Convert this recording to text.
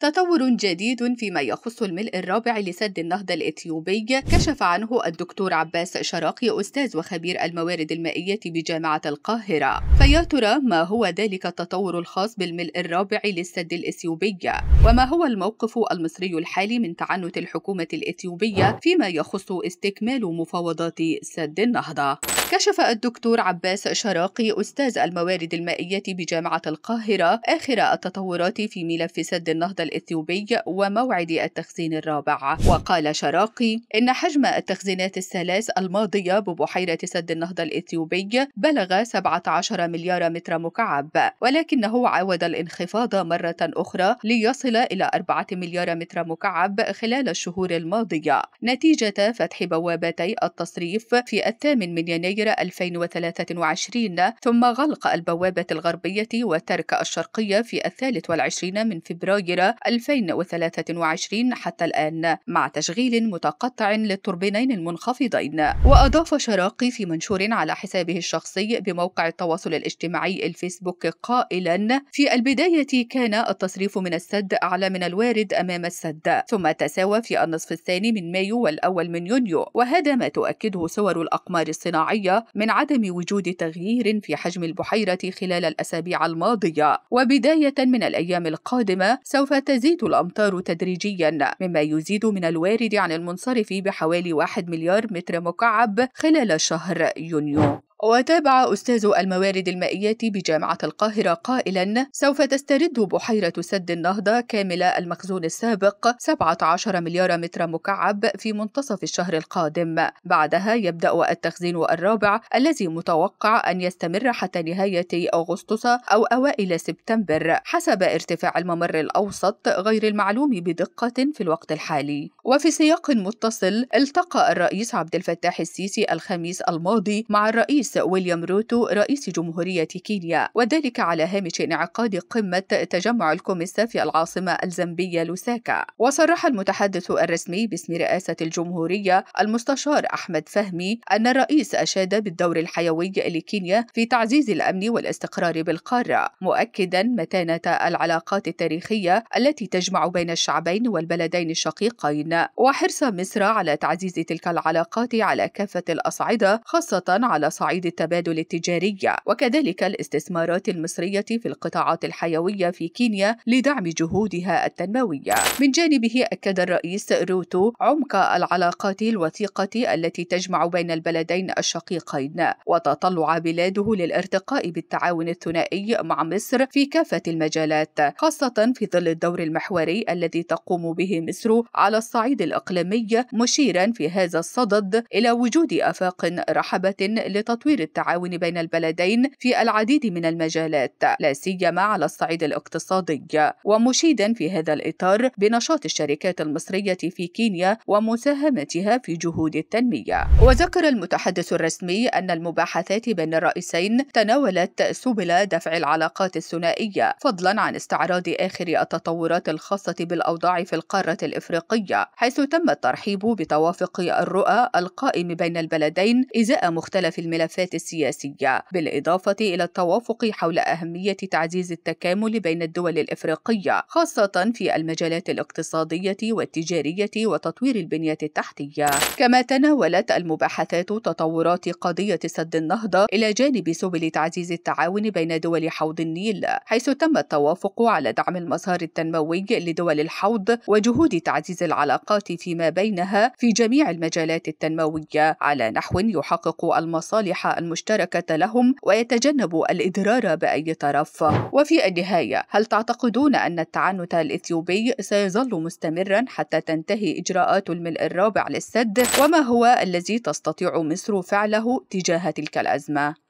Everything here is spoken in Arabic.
تطور جديد فيما يخص الملء الرابع لسد النهضة الإثيوبي كشف عنه الدكتور عباس شراقي أستاذ وخبير الموارد المائية بجامعة القاهرة فيا ترى ما هو ذلك التطور الخاص بالملء الرابع للسد الإثيوبي وما هو الموقف المصري الحالي من تعنت الحكومة الإثيوبية فيما يخص استكمال مفاوضات سد النهضة كشف الدكتور عباس شراقي أستاذ الموارد المائية بجامعة القاهرة آخر التطورات في ملف سد النهضة الإثيوبي وموعد التخزين الرابع وقال شراقي إن حجم التخزينات الثلاث الماضية ببحيرة سد النهضة الإثيوبي بلغ 17 مليار متر مكعب ولكنه عاود الانخفاض مرة أخرى ليصل إلى 4 مليار متر مكعب خلال الشهور الماضية نتيجة فتح بوابتي التصريف في الثامن من يناير 2023 ثم غلق البوابة الغربية وترك الشرقية في الثالث والعشرين من فبراير 2023 حتى الآن مع تشغيل متقطع للتوربينين المنخفضين وأضاف شراقي في منشور على حسابه الشخصي بموقع التواصل الاجتماعي الفيسبوك قائلا في البداية كان التصريف من السد أعلى من الوارد أمام السد ثم تساوى في النصف الثاني من مايو والأول من يونيو وهذا ما تؤكده صور الأقمار الصناعية من عدم وجود تغيير في حجم البحيرة خلال الأسابيع الماضية وبداية من الأيام القادمة سوف وتزيد الأمطار تدريجيا مما يزيد من الوارد عن المنصرف بحوالي 1 مليار متر مكعب خلال شهر يونيو وتابع أستاذ الموارد المائية بجامعة القاهرة قائلا سوف تسترد بحيرة سد النهضة كامل المخزون السابق 17 مليار متر مكعب في منتصف الشهر القادم بعدها يبدأ التخزين الرابع الذي متوقع أن يستمر حتى نهاية أغسطس أو أوائل سبتمبر حسب ارتفاع الممر الأوسط غير المعلوم بدقة في الوقت الحالي وفي سياق متصل التقى الرئيس عبد الفتاح السيسي الخميس الماضي مع الرئيس الرئيس ويليام روتو رئيس جمهورية كينيا وذلك على هامش انعقاد قمة تجمع الكوميسا في العاصمة الزامبية لوساكا وصرح المتحدث الرسمي باسم رئاسة الجمهورية المستشار أحمد فهمي أن الرئيس أشاد بالدور الحيوي لكينيا في تعزيز الأمن والاستقرار بالقارة مؤكدا متانة العلاقات التاريخية التي تجمع بين الشعبين والبلدين الشقيقين وحرص مصر على تعزيز تلك العلاقات على كافة الأصعدة خاصة على صعيد صعيد التبادل التجاري وكذلك الاستثمارات المصرية في القطاعات الحيوية في كينيا لدعم جهودها التنموية من جانبه أكد الرئيس روتو عمق العلاقات الوثيقة التي تجمع بين البلدين الشقيقين وتطلع بلاده للارتقاء بالتعاون الثنائي مع مصر في كافة المجالات خاصة في ظل الدور المحوري الذي تقوم به مصر على الصعيد الإقليمي مشيرا في هذا الصدد إلى وجود آفاق رحبة لتطوير وتطوير التعاون بين البلدين في العديد من المجالات لا سيما على الصعيد الاقتصادي ومشيدا في هذا الإطار بنشاط الشركات المصرية في كينيا ومساهمتها في جهود التنمية وذكر المتحدث الرسمي أن المباحثات بين الرئيسين تناولت سبل دفع العلاقات الثنائية فضلا عن استعراض آخر التطورات الخاصة بالأوضاع في القارة الإفريقية حيث تم الترحيب بتوافق الرؤى القائم بين البلدين إزاء مختلف الملفات الملفات السياسية بالإضافة إلى التوافق حول أهمية تعزيز التكامل بين الدول الإفريقية خاصة في المجالات الاقتصادية والتجارية وتطوير البنية التحتية كما تناولت المباحثات تطورات قضية سد النهضة إلى جانب سبل تعزيز التعاون بين دول حوض النيل حيث تم التوافق على دعم المسار التنموي لدول الحوض وجهود تعزيز العلاقات فيما بينها في جميع المجالات التنموية على نحو يحقق المصالح المصالح المشتركة لهم ويتجنبوا الإضرار بأي طرف وفي النهاية هل تعتقدون أن التعنت الإثيوبي سيظل مستمرا حتى تنتهي إجراءات الملء الرابع للسد وما هو الذي تستطيع مصر فعله تجاه تلك الأزمة؟